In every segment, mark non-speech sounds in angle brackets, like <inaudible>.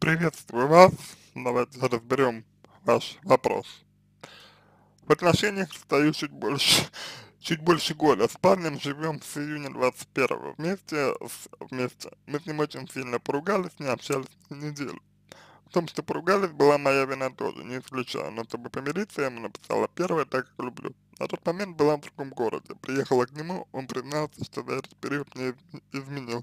Приветствую вас. Давайте разберем ваш вопрос. В отношениях стою чуть больше, <laughs> чуть больше года. С парнем живем с июня 21 вместе, с, вместе. Мы с ним очень сильно поругались, не общались неделю. В том, что поругались, была моя вина тоже, не исключаю, но чтобы помириться, я ему написала первое, так как люблю. На тот момент была в другом городе, приехала к нему, он признался, что за этот период мне изменил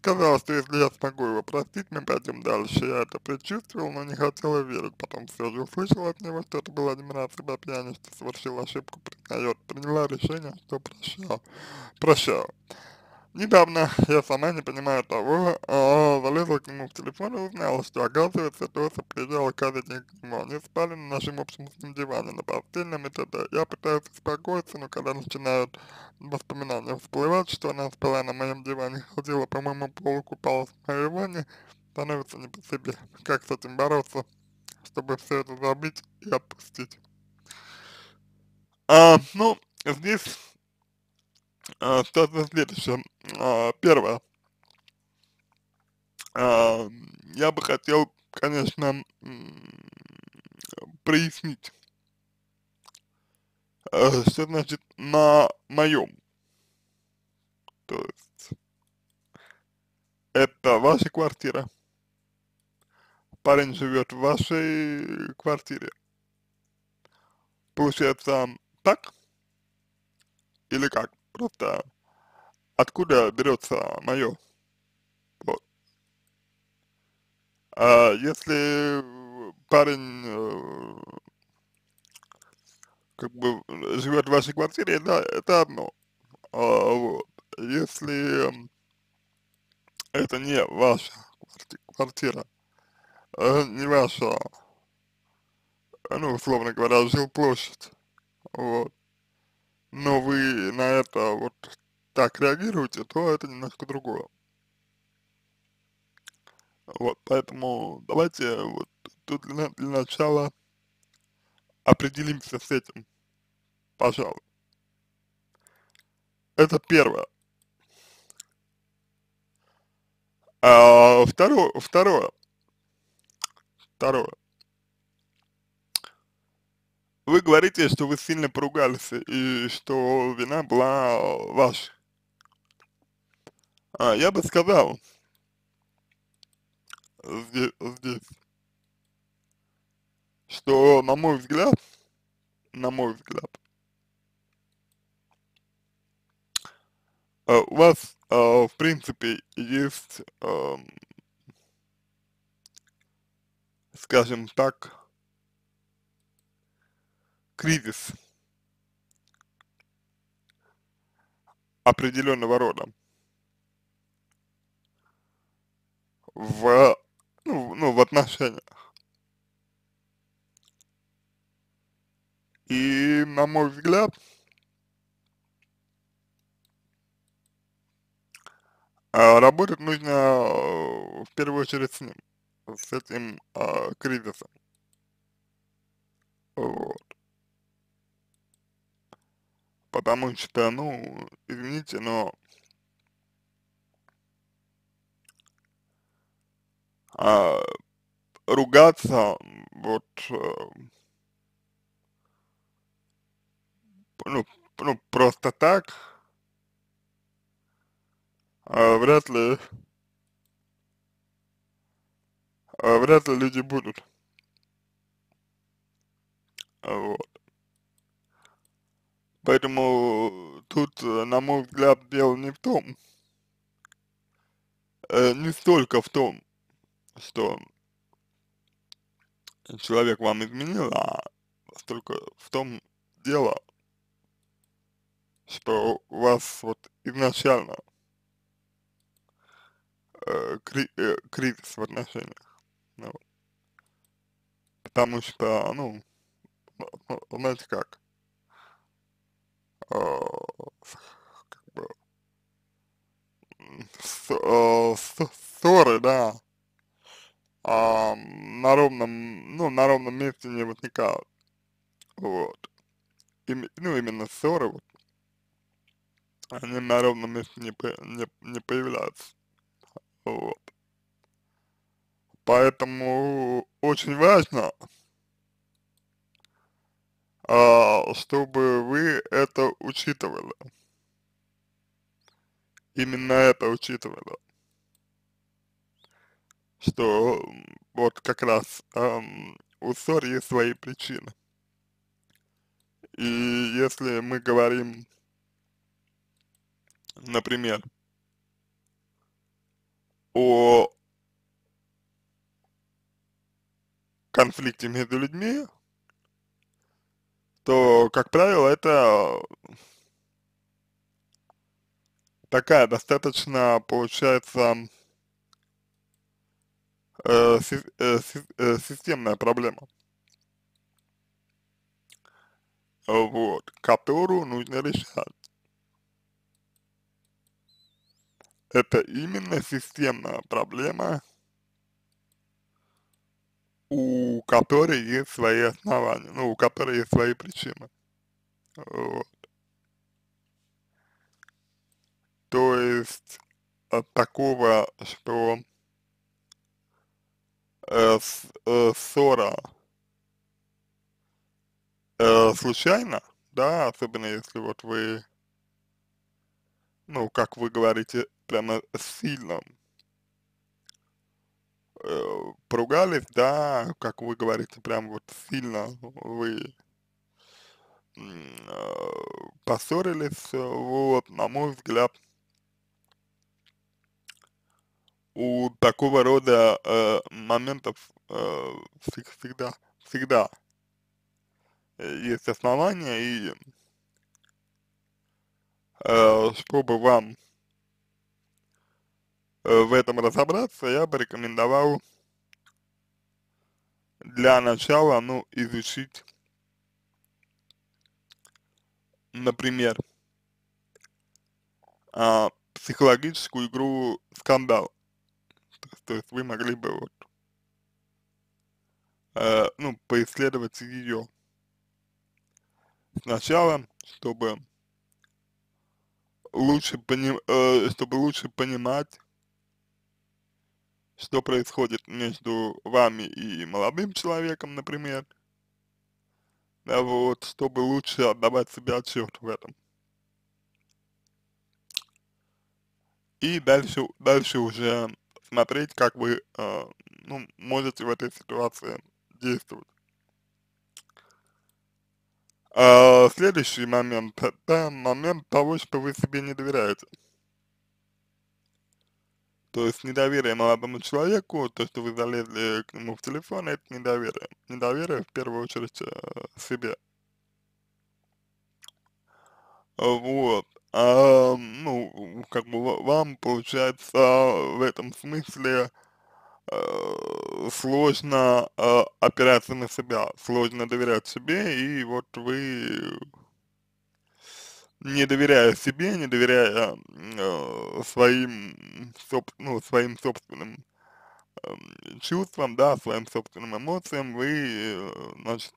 сказал, что если я смогу его простить, мы пойдем дальше. Я это предчувствовал, но не хотел верить. Потом все же услышал от него, что это была один раз, когда пьяница совершил ошибку, признает, приняла решение, что прощал. Прощал. Недавно я сама, не понимаю того, э, залезла к нему в телефон и узнала, что оказывается Тоса приезжала к нему. Они спали на нашем общем диване, на постельном и т.д. Я пытаюсь успокоиться, но когда начинают воспоминания всплывать, что она спала на моем диване, ходила по моему полу, купалась в моей ванне, становится не по себе. Как с этим бороться, чтобы все это забыть и отпустить? А, ну, здесь а, соответственно, следующее. А, первое. А, я бы хотел, конечно, прояснить, э, что значит на моем. То есть, это ваша квартира. Парень живет в вашей квартире. Получается так? Или как? Просто ну откуда берется мое? Вот. А если парень э, как бы живет в вашей квартире, да, это одно. А, вот. Если э, это не ваша квартира, э, не ваша, ну, условно говоря, жилплощадь, вот, но вы на это вот так реагируете, то это немножко другое. Вот, поэтому давайте вот тут для, для начала определимся с этим, пожалуй. Это первое. А, второе, второе, второе. Вы говорите, что вы сильно поругались и что вина была ваша. А, я бы сказал здесь, здесь, что, на мой взгляд, на мой взгляд, э, у вас, э, в принципе, есть, эм, скажем так, кризис определенного рода в, ну, ну, в отношениях. И, на мой взгляд, а, работать нужно э, в первую очередь с ним, с этим а, кризисом. Вот потому что, ну, извините, но а, ругаться, вот, э, ну, ну, просто так, а, вряд ли, а, вряд ли люди будут. Вот. Поэтому тут, э, на мой взгляд, дело не в том, э, не столько в том, что человек вам изменил, а столько в том дело, что у вас вот изначально э, кри э, кризис в отношениях. Ну, потому что, ну, ну, ну знаете как, как бы, ссоры, да, а, на ровном, ну, на ровном месте не возникают, вот, и, ну, именно ссоры, вот, они на ровном месте не, не, не появляются, вот, поэтому очень важно, а, чтобы вы это учитывали. Именно это учитывали. Что вот как раз эм, у ссор есть свои причины. И если мы говорим, например, о конфликте между людьми, то, как правило, это э, такая достаточно получается э, э, системная проблема, вот, которую нужно решать. Это именно системная проблема, которой есть свои основания, ну, у которой есть свои причины. Вот. То есть от такого, что э, э, ссора э, случайно, да, особенно если вот вы, ну, как вы говорите, прямо сильно э, поругались, да, как вы говорите, прям вот сильно вы э, поссорились, вот, на мой взгляд, у такого рода э, моментов э, всегда, всегда есть основания, и э, чтобы вам Э, в этом разобраться, я бы рекомендовал для начала, ну, изучить, например, а, психологическую игру «Скандал». То есть, то есть вы могли бы вот, э, ну, поисследовать ее сначала, чтобы лучше, пони, э, чтобы лучше понимать что происходит между вами и молодым человеком, например, да, вот, чтобы лучше отдавать себе отчет в этом. И дальше, дальше уже смотреть, как вы, э, ну, можете в этой ситуации действовать. А, следующий момент, это момент того, что вы себе не доверяете. То есть недоверие молодому человеку, то, что вы залезли к нему в телефон, это недоверие. Недоверие в первую очередь э, себе. А, вот. А, ну, как бы вам получается в этом смысле э, сложно э, опираться на себя, сложно доверять себе, и вот вы не доверяя себе, не доверяя э, своим, соб, ну, своим собственным э, чувствам, да, своим собственным эмоциям, вы, э, значит,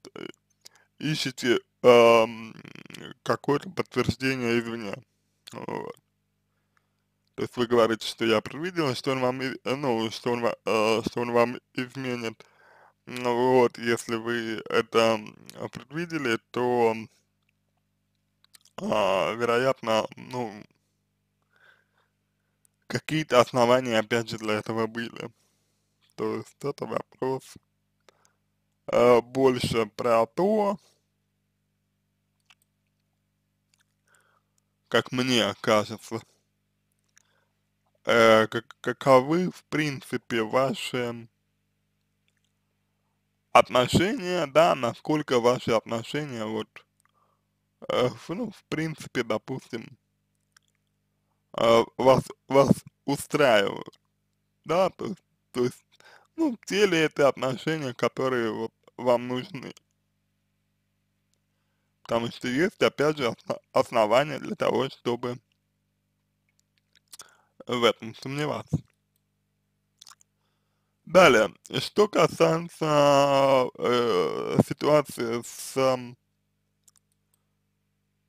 ищете э, какое-то подтверждение извне. Вот. То есть вы говорите, что я предвидел, что он вам, э, ну, что он, э, что он вам изменит. Ну вот, если вы это предвидели, то а, вероятно, ну, какие-то основания, опять же, для этого были. То есть это вопрос э, больше про то, как мне кажется, э, как, каковы, в принципе, ваши отношения, да, насколько ваши отношения, вот, Э, ну, в принципе, допустим, э, вас, вас устраивают, да, то, есть, то есть, ну, те ли это отношения, которые вот вам нужны. Потому что есть, опять же, основания для того, чтобы в этом сомневаться. Далее, что касается э, ситуации с эм,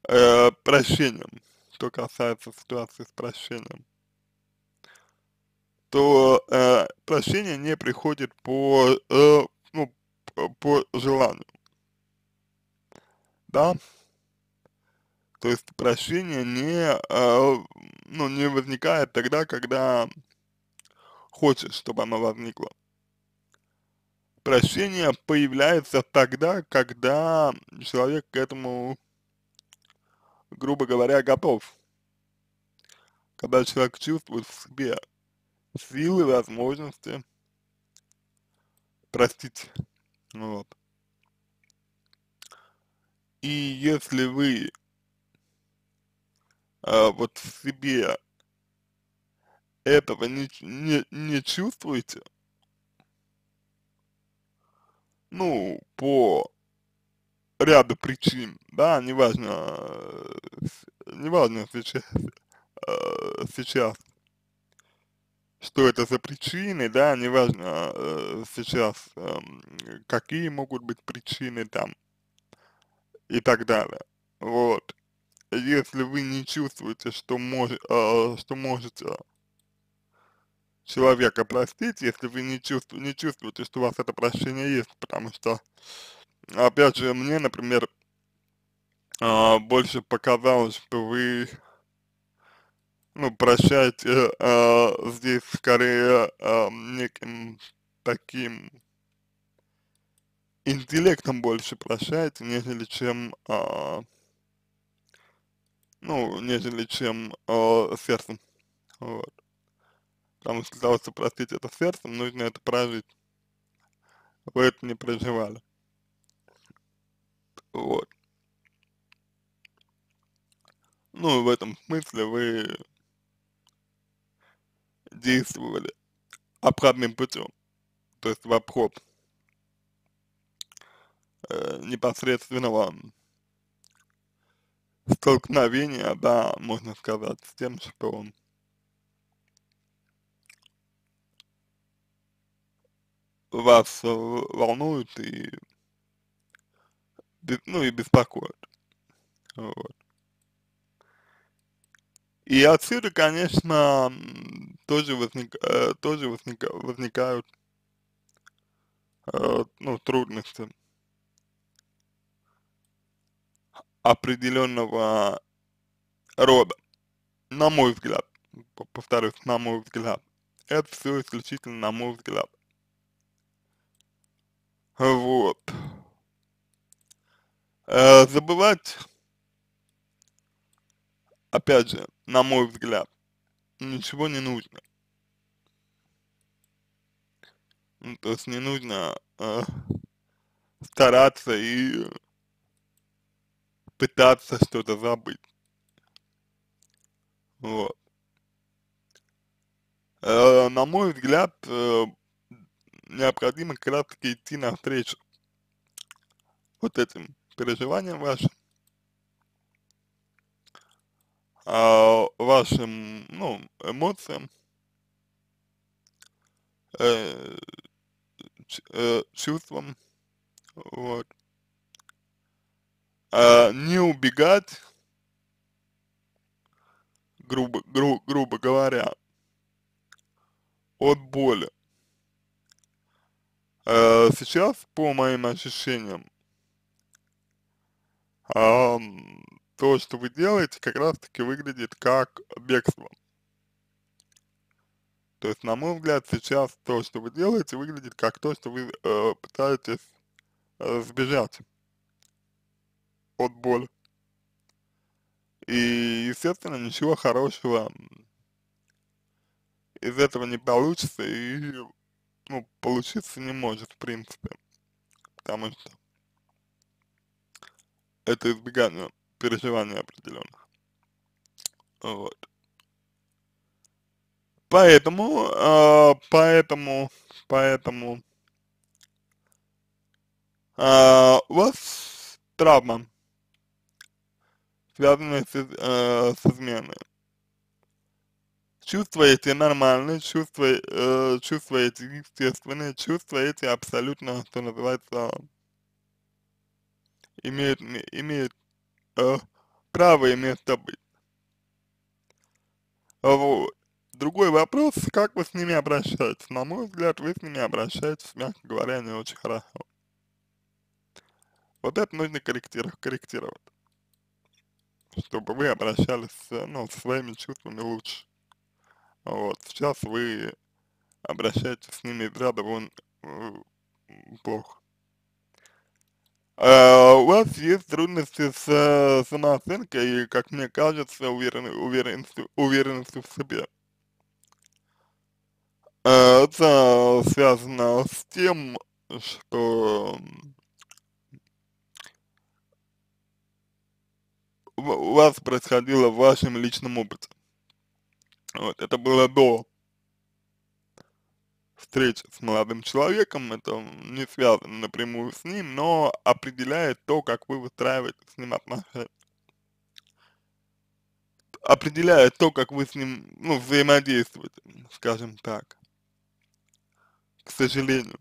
э, прощением, что касается ситуации с прощением, то э, прощение не приходит по, э, ну, по желанию, да? То есть прощение не, э, ну, не возникает тогда, когда хочешь, чтобы оно возникло. Прощение появляется тогда, когда человек к этому грубо говоря, готов. Когда человек чувствует в себе силы, возможности простить. Ну вот. И если вы а, вот в себе этого не, не, не чувствуете, ну, по ряда причин, да, неважно, э, неважно сейчас, э, сейчас, что это за причины, да, неважно э, сейчас, эм, какие могут быть причины там и так далее, вот. Если вы не чувствуете, что, мож, что можете человека простить, если вы не, чувству, не чувствуете, что у вас это прощение есть, потому что опять же, мне, например, э, больше показалось, что вы, ну, прощаете э, а, здесь скорее э, неким таким интеллектом больше прощаете, нежели чем, э, ну, нежели чем э, сердцем, вот. Потому что для того, чтобы простить это сердцем, нужно это прожить. Вы это не проживали. Вот. Ну, в этом смысле вы действовали обходным путем, то есть в обход э, непосредственного столкновения, да, можно сказать, с тем, что вас волнует и ну и беспокоят. Вот. И отсюда, конечно, тоже, возник, э, тоже возник, возникают э, ну, трудности определенного рода, на мой взгляд, повторюсь, на мой взгляд, это все исключительно на мой взгляд. Вот. Э, забывать, опять же, на мой взгляд, ничего не нужно. Ну, то есть не нужно э, стараться и пытаться что-то забыть. Вот. Э, на мой взгляд, э, необходимо как раз таки идти навстречу вот этим переживаниям вашим, а вашим, ну, эмоциям, э, э, чувствам, вот. А не убегать, грубо, гру, грубо говоря, от боли. Э, сейчас, по моим ощущениям, то, что вы делаете, как раз-таки выглядит как бегство. То есть, на мой взгляд, сейчас то, что вы делаете, выглядит как то, что вы э, пытаетесь э, сбежать от боли. И, естественно, ничего хорошего из этого не получится и, ну, получиться не может, в принципе. Потому что это избегание переживания определенных. Вот. Поэтому, э, поэтому, поэтому э, у вас травма, связанная с, э, с изменой. Чувствуете нормальные чувствуете, э, чувствуете естественно, чувствуете абсолютно, что называется, имеет имеют э, право иметь быть. А вот. Другой вопрос, как вы с ними обращаетесь? На мой взгляд, вы с ними обращаетесь, мягко говоря, не очень хорошо. Вот это нужно корректировать, корректировать чтобы вы обращались, э, ну, со своими чувствами лучше. Вот, сейчас вы обращаетесь с ними из ряда вон э, плохо. Э, у вас есть трудности с э, самооценкой и, как мне кажется, уверен, уверенностью, уверенностью в себе. Э, это связано с тем, что у вас происходило в вашем личном опыте. Вот, это было до встреч с молодым человеком, это не связано напрямую с ним, но определяет то, как вы выстраиваете с ним отношения. Определяет то, как вы с ним, ну, взаимодействуете, скажем так. К сожалению.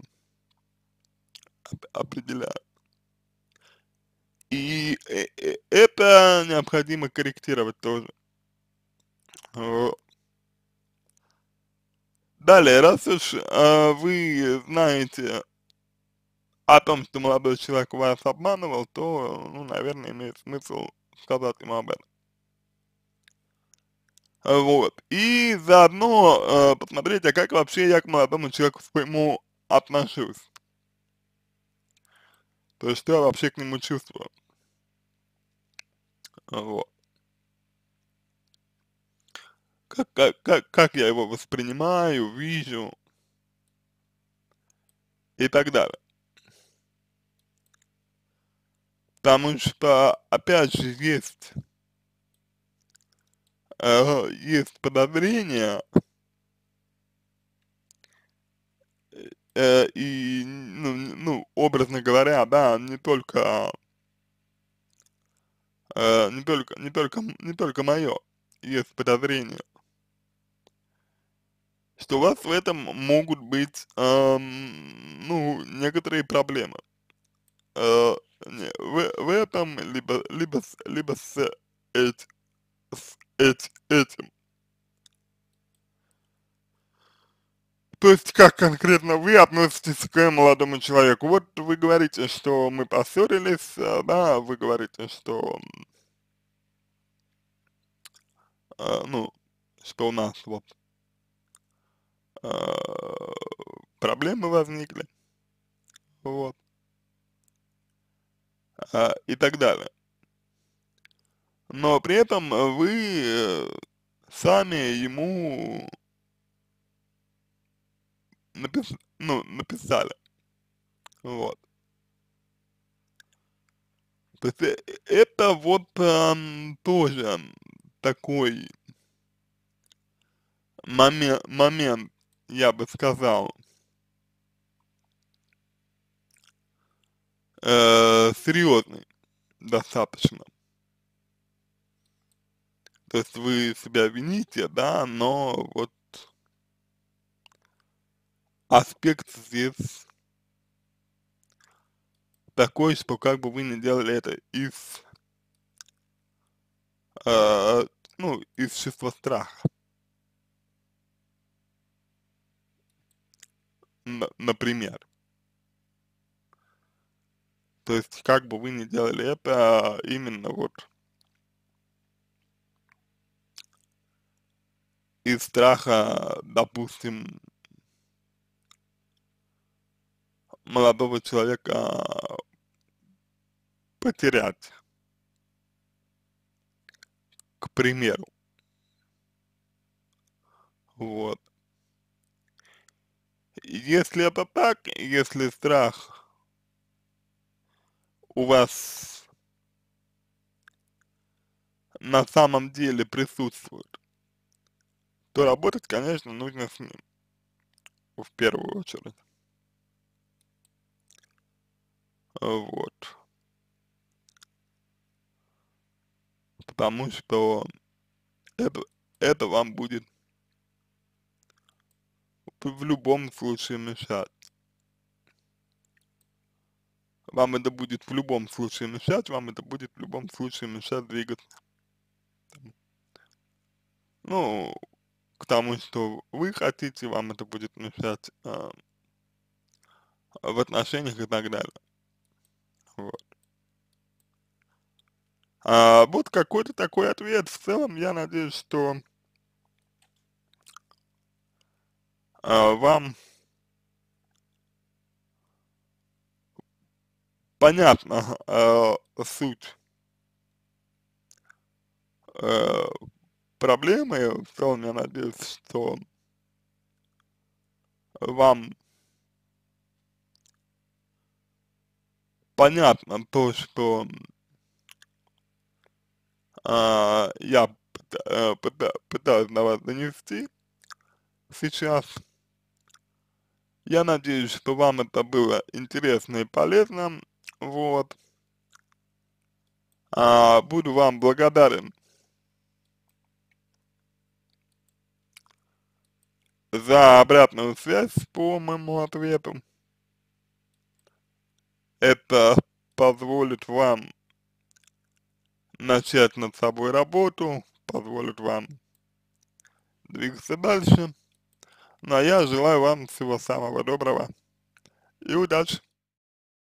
Определяет. И э, э, это необходимо корректировать тоже. Далее, раз уж э, вы знаете о том, что молодой человек вас обманывал, то, ну, наверное, имеет смысл сказать ему об этом. Вот. И заодно э, посмотреть, а как вообще я к молодому человеку своему отношусь. То есть, что я вообще к нему чувствую. Вот как, как, как, как я его воспринимаю, вижу и так далее. Потому что, опять же, есть, э, есть подозрение, э, и, ну, ну, образно говоря, да, не только, э, не только, не только, не только мое, есть подозрение что у вас в этом могут быть, эм, ну, некоторые проблемы. Э, в, в этом либо, либо, либо с, эти, с эти, этим. То есть, как конкретно вы относитесь к молодому человеку? Вот вы говорите, что мы поссорились, а, да, а вы говорите, что, э, ну, что у нас вот Э, проблемы возникли, вот, а, и так далее. Но при этом вы э, сами ему напис... ну, написали. Вот. То есть э, это вот а, тоже такой момент, момент я бы сказал, э, серьезный достаточно. То есть вы себя вините, да, но вот аспект здесь такой, что как бы вы не делали это из, э, ну, из чувства страха. пример. То есть, как бы вы ни делали это, а, именно вот из страха, допустим, молодого человека а, потерять, к примеру. Вот. Если это так, если страх у вас на самом деле присутствует, то работать, конечно, нужно с ним в первую очередь. Вот. Потому что это, это вам будет в любом случае мешать. Вам это будет в любом случае мешать, вам это будет в любом случае мешать двигаться. Ну, к тому, что вы хотите, вам это будет мешать э, в отношениях и так далее. Вот. А, вот какой-то такой ответ. В целом, я надеюсь, что А, вам понятна э, суть э, проблемы. В целом, я надеюсь, что вам понятно то, что э, я э, пыта, пытаюсь на вас донести сейчас. Я надеюсь, что вам это было интересно и полезно. Вот. А, буду вам благодарен за обратную связь по моему ответу. Это позволит вам начать над собой работу, позволит вам двигаться дальше. Ну а я желаю вам всего самого доброго и удачи!